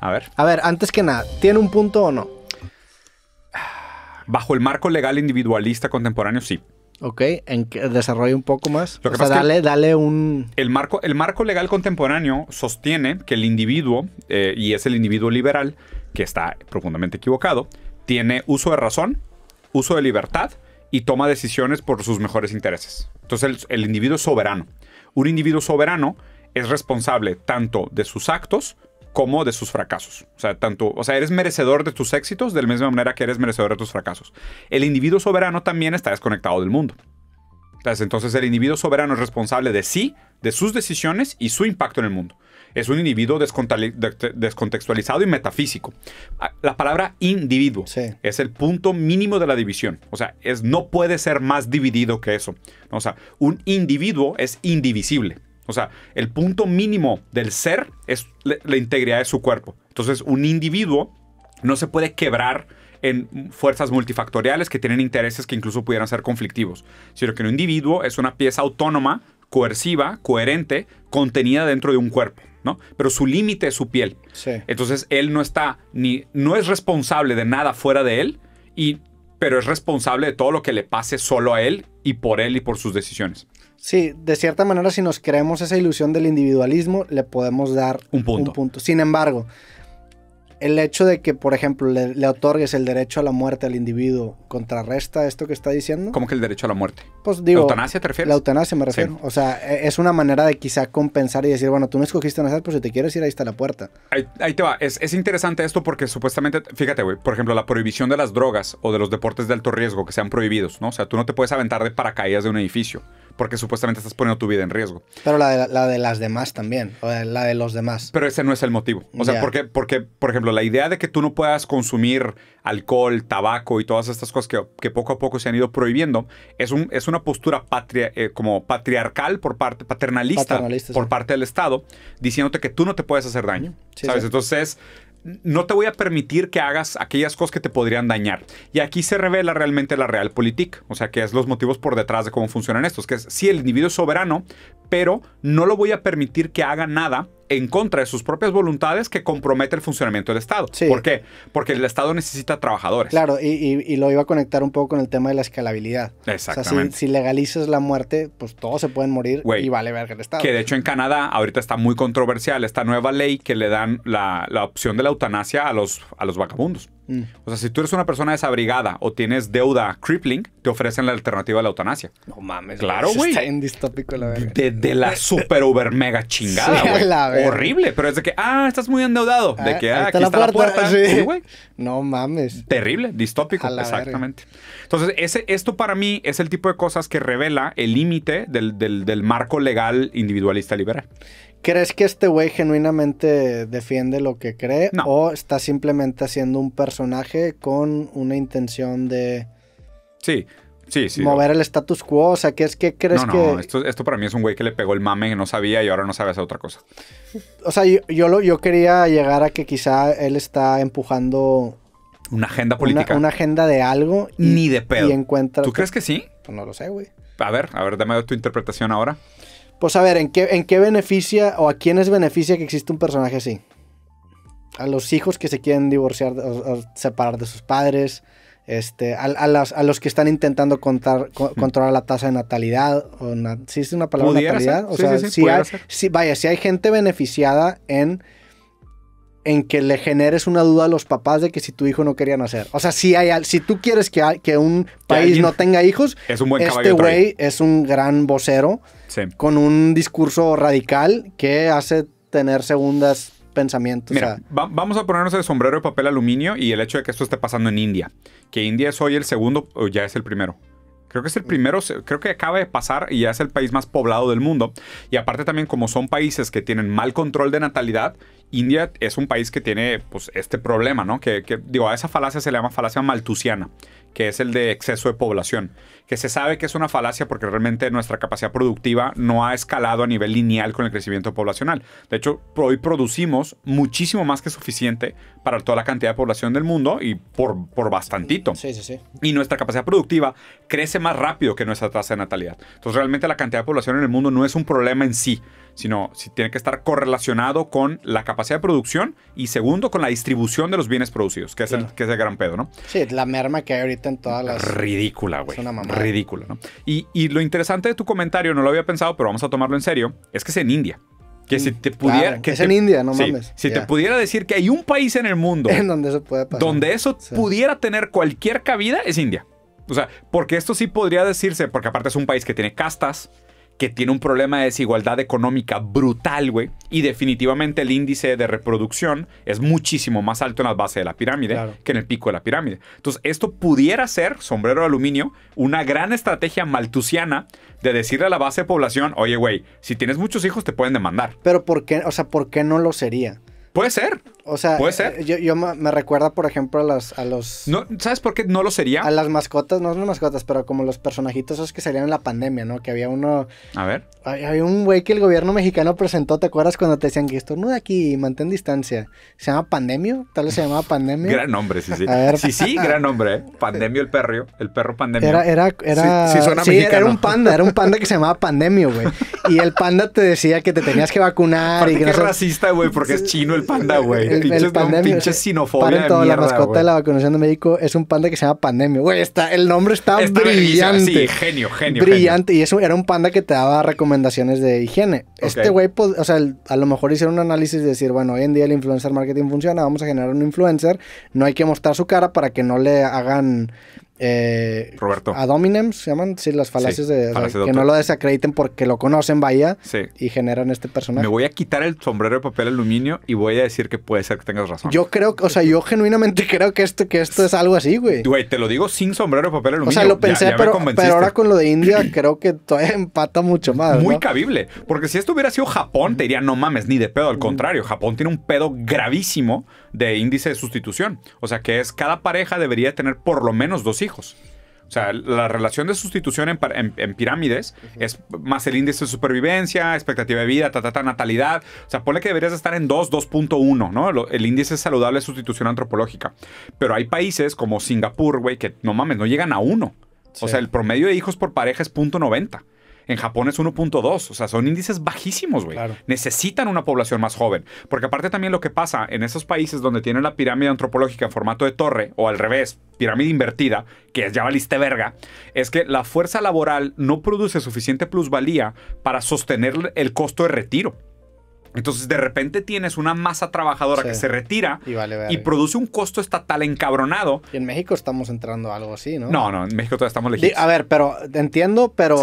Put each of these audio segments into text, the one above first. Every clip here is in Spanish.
A ver. A ver, antes que nada, ¿tiene un punto o no? Bajo el marco legal individualista contemporáneo, sí. Ok, en desarrolla un poco más. o sea, dale, dale un. El marco, el marco legal contemporáneo sostiene que el individuo, eh, y es el individuo liberal, que está profundamente equivocado, tiene uso de razón, uso de libertad y toma decisiones por sus mejores intereses. Entonces, el, el individuo es soberano. Un individuo soberano es responsable tanto de sus actos como de sus fracasos. O sea, tanto, o sea, eres merecedor de tus éxitos de la misma manera que eres merecedor de tus fracasos. El individuo soberano también está desconectado del mundo. Entonces, el individuo soberano es responsable de sí, de sus decisiones y su impacto en el mundo. Es un individuo descontextualizado y metafísico. Ah, la palabra individuo es el punto mínimo de la división. O sea, es, no puede ser más dividido que eso. O sea, un individuo es indivisible. O sea, el punto mínimo del ser es la integridad de su cuerpo. Entonces, un individuo no se puede quebrar en fuerzas multifactoriales que tienen intereses que incluso pudieran ser conflictivos, sino que un individuo es una pieza autónoma, coerciva, coherente, contenida dentro de un cuerpo. ¿no? Pero su límite es su piel. Entonces él no está ni no es responsable de nada fuera de él y pero es responsable de todo lo que le pase solo a él y por él y por sus decisiones. Sí, de cierta manera, si nos creemos esa ilusión del individualismo, le podemos dar un punto. Sin embargo, el hecho de que, por ejemplo, le, otorgues el derecho a la muerte al individuo contrarresta esto que está diciendo. ¿Cómo que el derecho a la muerte? Pues digo. ¿La eutanasia te refieres? La eutanasia me refiero. O sea, e, es una manera de quizá compensar y decir, bueno, tú no escogiste nacer, pero pues si te quieres ir, ahí está la puerta. Ahí, te va. Es, es, interesante esto porque supuestamente, fíjate, güey, por ejemplo, la prohibición de las drogas o de los deportes de alto riesgo que sean prohibidos, ¿no? O sea, tú no te puedes aventar de paracaídas de un edificio porque supuestamente estás poniendo tu vida en riesgo. Pero la de, las demás también, o la de los demás. Pero ese no es el motivo. O sea, porque, porque, por ejemplo, la idea de que tú no puedas consumir alcohol, tabaco y todas estas cosas que, que poco a poco se han ido prohibiendo, es, un, es una postura patria, eh, como patriarcal por parte, paternalista, por parte del Estado, diciéndote que tú no te puedes hacer daño. ¿Sabes? Entonces Entonces no te voy a permitir que hagas aquellas cosas que te podrían dañar. Y aquí se revela realmente la realpolitik, o sea, que es los motivos por detrás de cómo funcionan estos, que es, sí, el individuo es soberano, pero no lo voy a permitir que haga nada en contra de sus propias voluntades que compromete el funcionamiento del Estado. ¿Por qué? Porque el Estado necesita trabajadores. Claro, y, lo iba a conectar un poco con el tema de la escalabilidad. Exactamente. O sea, si, legalizas la muerte, pues todos se pueden morir y vale verga el Estado. Que de hecho en Canadá ahorita está muy controversial esta nueva ley que le dan la, opción de la eutanasia a los, a los vagabundos. Mm. O sea, si tú eres una persona desabrigada o tienes deuda crippling, te ofrecen la alternativa a la eutanasia. No mames. Claro, güey. Está distópico la De, la super uber mega chingada, Horrible. Pero es de que, ah, estás muy endeudado. de ah, que, ah, aquí la está puerta, la puerta. no mames. Terrible, distópico. Exactamente. Entonces, ese, esto para mí es el tipo de cosas que revela el límite del, del marco legal individualista liberal. ¿Crees que este güey genuinamente defiende lo que cree? No. ¿O está simplemente haciendo un personaje con una intención de. Sí, sí, sí. Mover el status quo? O sea, ¿qué es que crees no, que.? Esto, esto, para mí es un güey que le pegó el mame y no sabía y ahora no sabe hacer otra cosa. O sea, yo, lo, yo quería llegar a que quizá él está empujando. Una agenda política. Una, agenda de algo. Y, Ni de pedo. Y encuentra. ¿Tú crees que sí? Pues no lo sé, güey. A ver, a ver, dame tu interpretación ahora. Pues a ver, ¿en qué, ¿en qué beneficia o a quiénes beneficia que existe un personaje así? A los hijos que se quieren divorciar o, separar de sus padres, este, a, los que están intentando controlar la tasa de natalidad, o ¿sí es una palabra natalidad? O sea, si hay, vaya, si hay gente beneficiada en en que le generes una duda a los papás de que si tu hijo no quería nacer. O sea, si, hay, si tú quieres que, que un país no tenga hijos, este güey es un gran vocero con un discurso radical que hace tener segundas pensamientos. Mira, vamos a ponernos el sombrero de papel aluminio y el hecho de que esto esté pasando en India, que India es hoy el segundo, o ya es el primero, Creo que es el primero, creo que acaba de pasar y ya es el país más poblado del mundo. Y aparte también como son países que tienen mal control de natalidad, India es un país que tiene pues este problema, ¿no? Que, digo, a esa falacia se le llama falacia maltusiana, que es el de exceso de población, que se sabe que es una falacia porque realmente nuestra capacidad productiva no ha escalado a nivel lineal con el crecimiento poblacional. De hecho, hoy producimos muchísimo más que suficiente para toda la cantidad de población del mundo y por, por bastantito. Sí, sí, sí. Y nuestra capacidad productiva crece más rápido que nuestra tasa de natalidad. Entonces, realmente la cantidad de población en el mundo no es un problema en sí sino si tiene que estar correlacionado con la capacidad de producción y segundo con la distribución de los bienes producidos, que es, el, que es el gran pedo, ¿no? Sí, la merma que hay ahorita en todas las... Ridícula, güey. Es una mamada. Ridícula, ¿no? Y, y lo interesante de tu comentario, no lo había pensado, pero vamos a tomarlo en serio, es que es en India. Que mm, si te pudiera. que es en India, no mames. Si te pudiera decir que hay un país en el mundo. En donde eso puede pasar. Donde eso pudiera tener cualquier cabida, es India. O sea, porque esto sí podría decirse, porque aparte es un país que tiene castas, que tiene un problema de desigualdad económica brutal, güey. Y definitivamente el índice de reproducción es muchísimo más alto en la base de la pirámide que en el pico de la pirámide. Entonces, esto pudiera ser, sombrero de aluminio, una gran estrategia maltusiana de decirle a la base de población, oye, güey, si tienes muchos hijos te pueden demandar. Pero ¿por qué? O sea, ¿por qué no lo sería? Puede ser. O sea, ¿Puede ser? Eh, yo, me, recuerda, por ejemplo, a los, a los. No, ¿Sabes por qué no lo sería? A las mascotas, no son mascotas, pero como los personajitos esos que salían en la pandemia, ¿no? Que había uno. A ver. Había un güey que el gobierno mexicano presentó, ¿te acuerdas cuando te decían que esto no de aquí, mantén distancia? ¿Se llama Pandemio? Tal vez se llamaba Pandemio. gran nombre, sí, sí. Sí, sí, gran nombre, ¿eh? Pandemio el perro, el perro Pandemio. Era, era, era. Sí, Era un panda, era un panda que se llamaba Pandemio, güey. Y el panda te decía que te tenías que vacunar. y que no racista, güey, porque es chino el panda, güey pinche la mascota de la vacunación de médico es un panda que se llama pandemia Güey, está, el nombre está, brillante. Ah, sí, genio, genio. Brillante. Y eso era un panda que te daba recomendaciones de higiene. Este güey, pues, o sea, a lo mejor hicieron un análisis de decir, bueno, hoy en día el influencer marketing funciona, vamos a generar un influencer, no hay que mostrar su cara para que no le hagan eh, Roberto. A Dominem se llaman, sí, las falacias de. que no lo desacrediten porque lo conocen, vaya. Y generan este personaje. Me voy a quitar el sombrero de papel aluminio y voy a decir que puede ser que tengas razón. Yo creo, o sea, yo genuinamente creo que esto, que esto es algo así, güey. Güey, te lo digo sin sombrero de papel aluminio. O sea, lo pensé, pero, ahora con lo de India creo que todavía empata mucho más. Muy cabible. Porque si esto hubiera sido Japón, te diría, no mames, ni de pedo. Al contrario, Japón tiene un pedo gravísimo de índice de sustitución. O sea, que es cada pareja debería tener por lo menos dos hijos. O sea, la relación de sustitución en, pirámides es más el índice de supervivencia, expectativa de vida, ta, ta, natalidad. O sea, ponle que deberías estar en 2, 2.1, ¿no? El, índice saludable de sustitución antropológica. Pero hay países como Singapur, güey, que no mames, no llegan a uno. O sea, el promedio de hijos por pareja es punto en Japón es 1.2, o sea, son índices bajísimos, güey. Necesitan una población más joven, porque aparte también lo que pasa en esos países donde tienen la pirámide antropológica en formato de torre o al revés, pirámide invertida, que es ya valiste verga, es que la fuerza laboral no produce suficiente plusvalía para sostener el costo de retiro. Entonces, de repente tienes una masa trabajadora que se retira y, produce un costo estatal encabronado. Y en México estamos entrando a algo así, ¿no? No, no, en México todavía estamos lejos. A ver, pero entiendo, pero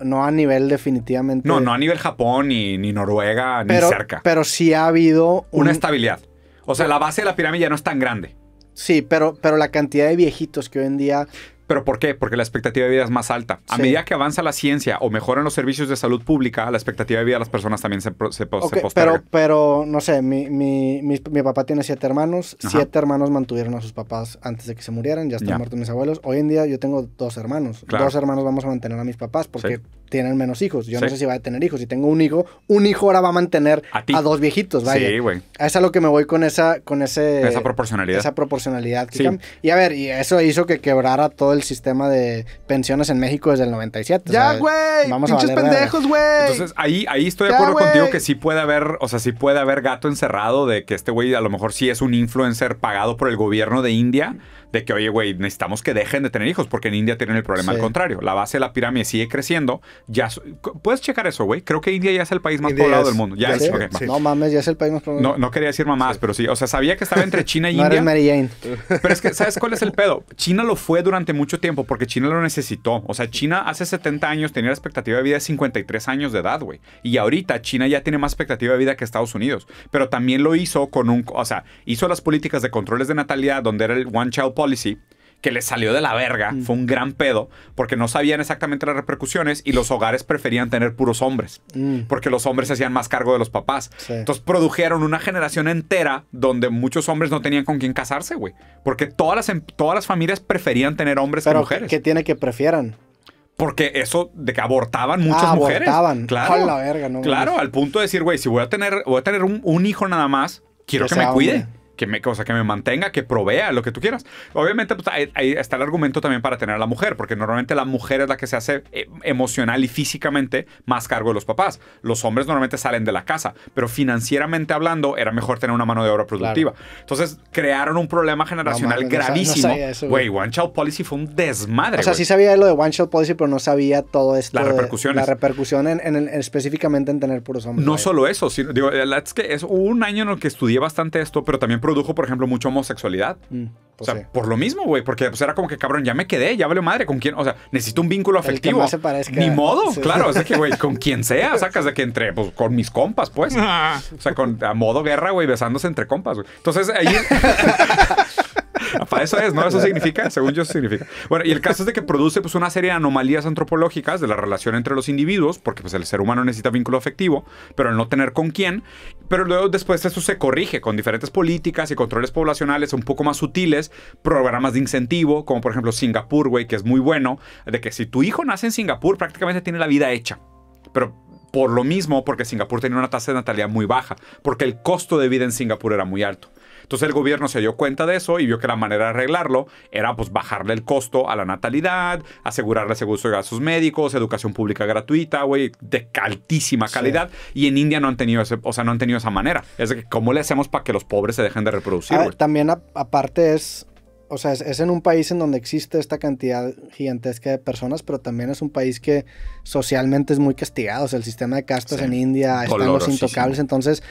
no a nivel definitivamente. No, no a nivel Japón, ni, Noruega, ni cerca. Pero sí ha habido. Una estabilidad. O sea, la base de la pirámide ya no es tan grande. Sí, pero, pero la cantidad de viejitos que hoy en día ¿Pero por qué? Porque la expectativa de vida es más alta. A medida que avanza la ciencia o mejoran los servicios de salud pública, la expectativa de vida de las personas también se, se, Pero, pero, no sé, mi, papá tiene siete hermanos. Siete hermanos mantuvieron a sus papás antes de que se murieran. Ya están muertos mis abuelos. Hoy en día yo tengo dos hermanos. Dos hermanos vamos a mantener a mis papás porque tienen menos hijos. Yo no sé si va a tener hijos. Si tengo un hijo, un hijo ahora va a mantener a, dos viejitos, vaya. Sí, güey. Es a lo que me voy con esa, con Esa proporcionalidad. Esa proporcionalidad. Y a ver, y eso hizo que quebrara todo el sistema de pensiones en México desde el 97. Ya, güey. Vamos pinches pendejos, güey. Entonces, ahí, ahí estoy de acuerdo contigo que sí puede haber, o sea, sí puede haber gato encerrado de que este güey a lo mejor sí es un influencer pagado por el gobierno de India de que, oye, güey, necesitamos que dejen de tener hijos, porque en India tienen el problema al contrario. La base de la pirámide sigue creciendo. Ya, ¿Puedes checar eso, güey? Creo que India ya es el país más poblado del mundo. Ya, No mames, ya es el país más poblado. No, no quería decir mamás, pero sí. O sea, sabía que estaba entre China y e India. Mary Jane. Pero es que, ¿sabes cuál es el pedo? China lo fue durante mucho tiempo porque China lo necesitó. O sea, China hace 70 años tenía la expectativa de vida de 53 años de edad, güey. Y ahorita China ya tiene más expectativa de vida que Estados Unidos. Pero también lo hizo con un... O sea, hizo las políticas de controles de natalidad donde era el One Child policy que les salió de la verga, mm. fue un gran pedo, porque no sabían exactamente las repercusiones y los hogares preferían tener puros hombres, mm. porque los hombres se hacían más cargo de los papás. Entonces produjeron una generación entera donde muchos hombres no tenían con quién casarse, güey, porque todas las, em, todas las familias preferían tener hombres que mujeres. ¿Qué tiene que prefieran? Porque eso de que abortaban muchas ah, mujeres. Abortaban. Claro. al punto de decir, güey, si voy a tener, voy a tener un, hijo nada más, quiero que, me cuide que me, cosa que me mantenga, que provea, lo que tú quieras. Obviamente, pues, ahí, está el argumento también para tener a la mujer, porque normalmente la mujer es la que se hace eh, emocional y físicamente más cargo de los papás. Los hombres normalmente salen de la casa, pero financieramente hablando, era mejor tener una mano de obra productiva. Entonces, crearon un problema generacional gravísimo. Güey, One Child Policy fue un desmadre. O sea, sí sabía lo de One Child Policy, pero no sabía todo esto. Las repercusión. La repercusión en, específicamente en tener puros hombres. No solo eso, sino, digo, eh, es que es un año en el que estudié bastante esto, pero también produjo, por ejemplo, mucha homosexualidad. Mm, o pues sea, por lo mismo, güey, porque pues, era como que, cabrón, ya me quedé, ya vale madre, con quién, o sea, necesito un vínculo afectivo. Ni modo, claro, o que, güey, con quien sea, sacas de que entre, pues, con mis compas, pues. Ah. o sea, a modo guerra, güey, besándose entre compas, güey. Entonces, ahí... eso es, ¿no? Eso significa, según yo, significa. Bueno, y el caso es de que produce pues, una serie de anomalías antropológicas de la relación entre los individuos, porque pues, el ser humano necesita vínculo afectivo, pero el no tener con quién. Pero luego después eso se corrige con diferentes políticas y controles poblacionales un poco más sutiles, programas de incentivo, como por ejemplo Singapur, güey, que es muy bueno, de que si tu hijo nace en Singapur, prácticamente tiene la vida hecha. Pero por lo mismo, porque Singapur tenía una tasa de natalidad muy baja, porque el costo de vida en Singapur era muy alto. Entonces el gobierno se dio cuenta de eso y vio que la manera de arreglarlo era pues bajarle el costo a la natalidad, asegurarle seguro de gastos médicos, educación pública gratuita, güey, de altísima calidad. Y en India no han tenido ese, o sea, no han tenido esa manera. Es de que, ¿cómo le hacemos para que los pobres se dejen de reproducir? Ah, también aparte es o sea, es, en un país en donde existe esta cantidad gigantesca de personas, pero también es un país que socialmente es muy castigado. O sea, el sistema de castas en India, están los intocables. Entonces,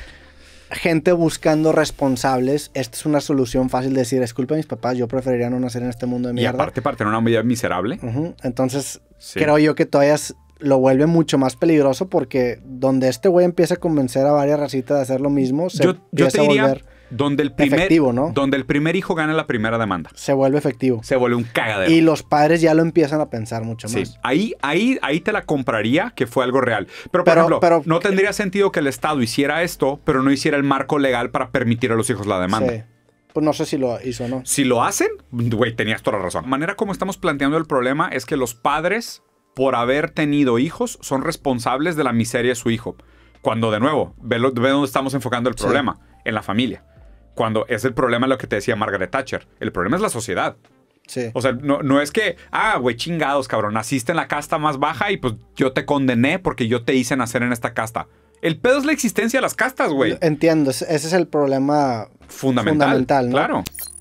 gente buscando responsables. Esta es una solución fácil de decir, es mis papás, yo preferiría no nacer en este mundo de mierda. Y aparte para tener una vida miserable. Entonces, creo yo que todavía lo vuelve mucho más peligroso porque donde este güey empieza a convencer a varias racitas de hacer lo mismo, se yo, empieza a volver... Donde el primer, Donde el primer hijo gana la primera demanda. Se vuelve efectivo. Se vuelve un cagadero. Y los padres ya lo empiezan a pensar mucho más. Ahí, ahí, ahí te la compraría que fue algo real. Pero, por ejemplo, no tendría sentido que el Estado hiciera esto, pero no hiciera el marco legal para permitir a los hijos la demanda. Pues no sé si lo hizo o no. Si lo hacen, güey, tenías toda la razón. La manera como estamos planteando el problema es que los padres, por haber tenido hijos, son responsables de la miseria de su hijo. Cuando, de nuevo, ve, donde dónde estamos enfocando el problema, en la familia. Cuando es el problema lo que te decía Margaret Thatcher. El problema es la sociedad. Sí. O sea, no, no es que, ah, güey, chingados, cabrón, naciste en la casta más baja y pues yo te condené porque yo te hice nacer en esta casta. El pedo es la existencia de las castas, güey. Entiendo, ese es el problema fundamental. fundamental ¿no? Claro.